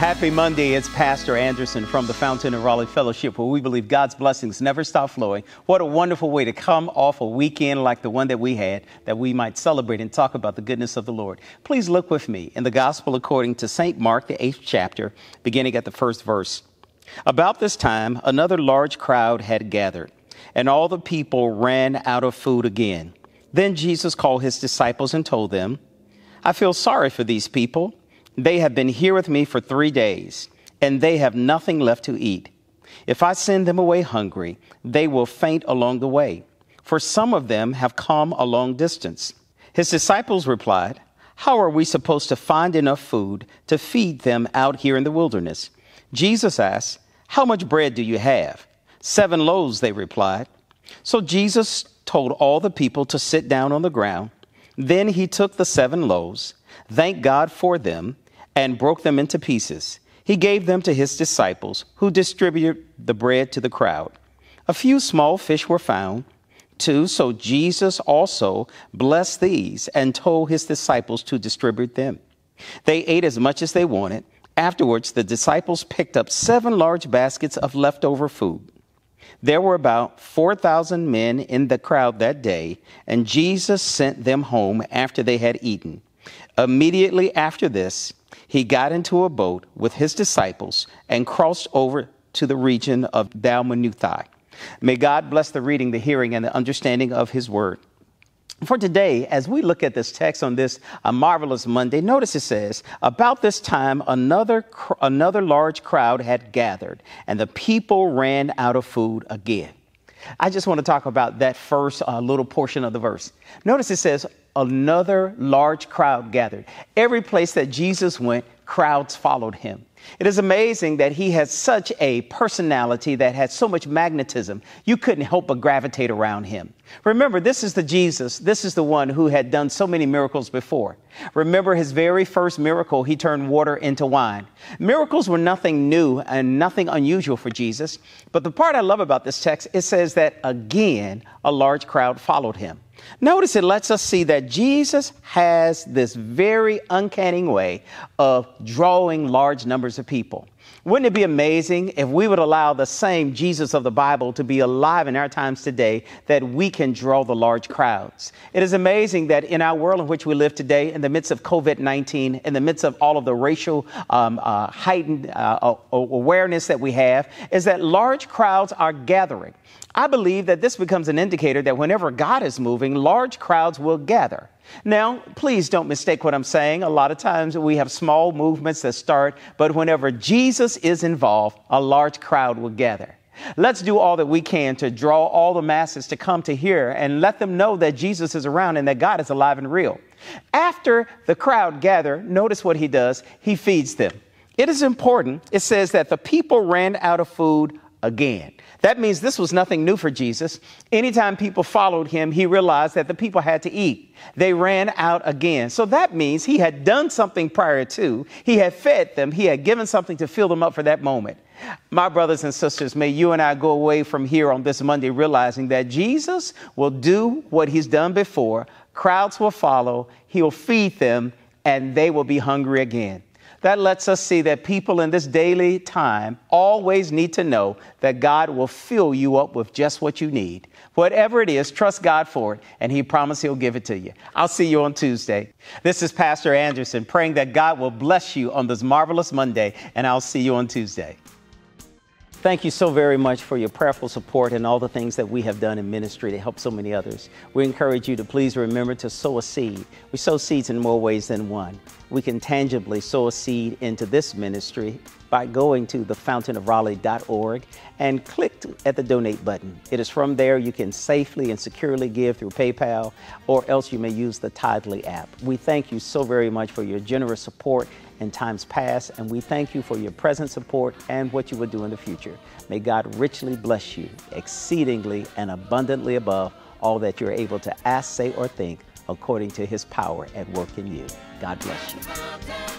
Happy Monday. It's Pastor Anderson from the Fountain of Raleigh Fellowship, where we believe God's blessings never stop flowing. What a wonderful way to come off a weekend like the one that we had, that we might celebrate and talk about the goodness of the Lord. Please look with me in the Gospel according to St. Mark, the eighth chapter, beginning at the first verse. About this time, another large crowd had gathered, and all the people ran out of food again. Then Jesus called his disciples and told them, I feel sorry for these people they have been here with me for three days, and they have nothing left to eat. If I send them away hungry, they will faint along the way, for some of them have come a long distance. His disciples replied, How are we supposed to find enough food to feed them out here in the wilderness? Jesus asked, How much bread do you have? Seven loaves, they replied. So Jesus told all the people to sit down on the ground. Then he took the seven loaves thanked God for them, and broke them into pieces. He gave them to his disciples, who distributed the bread to the crowd. A few small fish were found, too, so Jesus also blessed these and told his disciples to distribute them. They ate as much as they wanted. Afterwards, the disciples picked up seven large baskets of leftover food. There were about 4,000 men in the crowd that day, and Jesus sent them home after they had eaten. Immediately after this, he got into a boat with his disciples and crossed over to the region of Dalmanuthi. May God bless the reading, the hearing, and the understanding of his word. For today, as we look at this text on this a marvelous Monday, notice it says, About this time, another, cr- another large crowd had gathered, and the people ran out of food again. I just want to talk about that first uh, little portion of the verse. Notice it says, another large crowd gathered. Every place that Jesus went, crowds followed him. It is amazing that he had such a personality that had so much magnetism. You couldn't help but gravitate around him. Remember, this is the Jesus. This is the one who had done so many miracles before. Remember his very first miracle, he turned water into wine. Miracles were nothing new and nothing unusual for Jesus. But the part I love about this text, it says that again, a large crowd followed him. Notice it lets us see that Jesus has this very uncanny way of drawing large numbers of people. Wouldn't it be amazing if we would allow the same Jesus of the Bible to be alive in our times today that we can draw the large crowds? It is amazing that in our world in which we live today, in the midst of COVID 19, in the midst of all of the racial um, uh, heightened uh, awareness that we have, is that large crowds are gathering. I believe that this becomes an indicator that whenever God is moving, large crowds will gather. Now, please don't mistake what I'm saying. A lot of times we have small movements that start, but whenever Jesus is involved, a large crowd will gather. Let's do all that we can to draw all the masses to come to hear and let them know that Jesus is around and that God is alive and real. After the crowd gather, notice what he does. He feeds them. It is important. It says that the people ran out of food again. That means this was nothing new for Jesus. Anytime people followed him, he realized that the people had to eat. They ran out again. So that means he had done something prior to, he had fed them, he had given something to fill them up for that moment. My brothers and sisters, may you and I go away from here on this Monday realizing that Jesus will do what he's done before. Crowds will follow, he'll feed them, and they will be hungry again. That lets us see that people in this daily time always need to know that God will fill you up with just what you need. Whatever it is, trust God for it, and He promises He'll give it to you. I'll see you on Tuesday. This is Pastor Anderson praying that God will bless you on this marvelous Monday, and I'll see you on Tuesday. Thank you so very much for your prayerful support and all the things that we have done in ministry to help so many others. We encourage you to please remember to sow a seed. We sow seeds in more ways than one. We can tangibly sow a seed into this ministry by going to thefountainofraleigh.org and click at the donate button. It is from there you can safely and securely give through PayPal or else you may use the Tithely app. We thank you so very much for your generous support in times past, and we thank you for your present support and what you will do in the future. May God richly bless you, exceedingly and abundantly above all that you're able to ask, say, or think according to his power at work in you. God bless you.